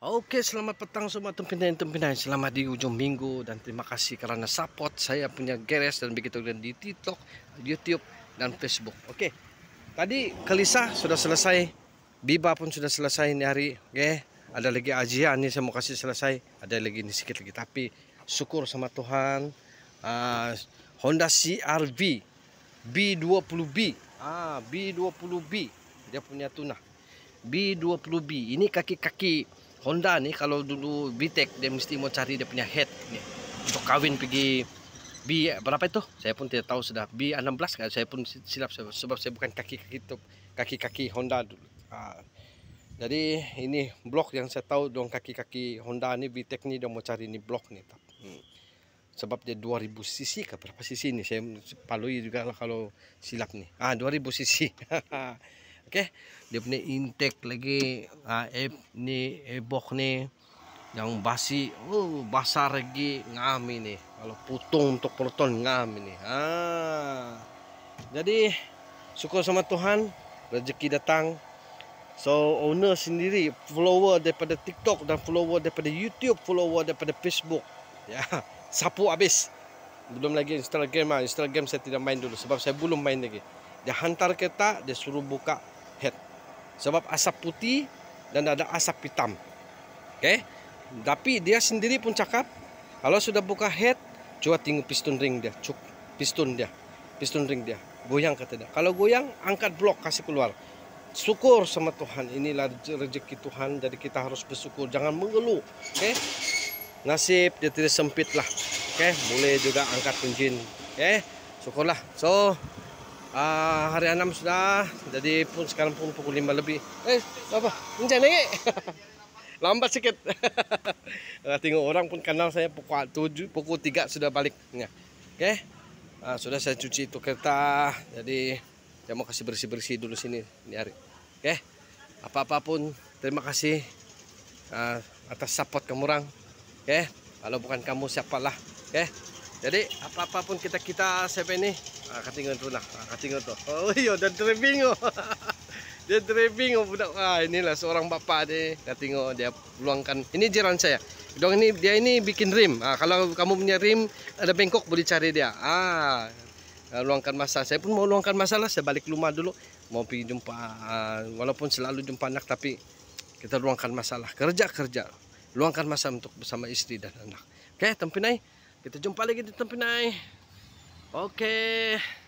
Okay, selamat petang semua tempinan-tempinan. Selamat di ujung minggu dan terima kasih kerana support saya punya geres dan begitu dan di TikTok, YouTube dan Facebook. Okay, Tadi kelisah sudah selesai. Biba pun sudah selesai ini hari. Okey. Ada lagi azia ini saya mau kasih selesai. Ada lagi ini sikit lagi tapi syukur sama Tuhan. Uh, Honda CRV B20B. Ah, B20B. Dia punya tunah. B20B. Ini kaki-kaki Honda ni kalau dulu VTEC dia mesti mau cari dia punya head ni. untuk kawin pergi B berapa itu? Saya pun tidak tahu sudah B16 kan? Saya pun silap sebab saya bukan kaki-kaki kaki-kaki Honda dulu. Ha. Jadi ini blok yang saya tahu dong kaki-kaki Honda ni VTEC ni dia mau cari ni blok ni. Hmm. Sebab dia 2000 cc ke berapa cc ni? Saya palui juga lah kalau silap ni. Ah ha, 2000 cc okey dia punya intake lagi uh, ni ebok ni yang basi oh uh, basar lagi ngam ini kalau putung untuk peloton ngam ini ha jadi syukur sama Tuhan rezeki datang so owner sendiri follower daripada TikTok dan follower daripada YouTube follower daripada Facebook ya sapu habis belum lagi install game ah ha, install game saya tidak main dulu sebab saya belum main lagi dia hantar kereta dia suruh buka sebab asap putih dan ada asap hitam. okay. Tapi dia sendiri pun cakap kalau sudah buka head coba tengok piston ring dia, cuk piston dia. Piston ring dia goyang kata dia. Kalau goyang angkat blok kasih keluar. Syukur sama Tuhan. Inilah rezeki Tuhan jadi kita harus bersyukur, jangan mengeluh. okay? Nasib dia tidak sempit lah. Okey, boleh juga angkat kunjin. okay? Syukurlah. So, uh, hari enam sudah jadi pun sekarang pun pukul lima lebih eh apa mencari naik lambat sikit uh, tengok orang pun kenal saya pukul tujuh pukul tiga sudah balik ya okay? uh, sudah saya cuci itu kereta jadi saya mau kasih bersih bersih dulu sini di hari okay? apa apapun terima kasih uh, atas support kamu orang okay? kalau bukan kamu siapalah oke okay? Jadi apa-apa pun kita kita sampai ni. Ah uh, katingan tu lah. Ah uh, katingan tu. Oh iyo dan driving oh. dia driving oh budak. Ah uh, inilah seorang bapa ni. Kita tengok dia luangkan. Ini jiran saya. Dong ini dia ini bikin rim. Ah kalau kamu punya rim ada bengkok boleh cari dia. Ah, ah luangkan masa. Saya pun mau luangkan masa lah. Saya balik rumah dulu. Mau pergi jumpa. Ah, walaupun selalu jumpa anak tapi kita luangkan masalah. Kerja-kerja. Luangkan masa untuk bersama istri dan anak. okay, tempinai. Kita jumpa lagi di tempat ini. Okey.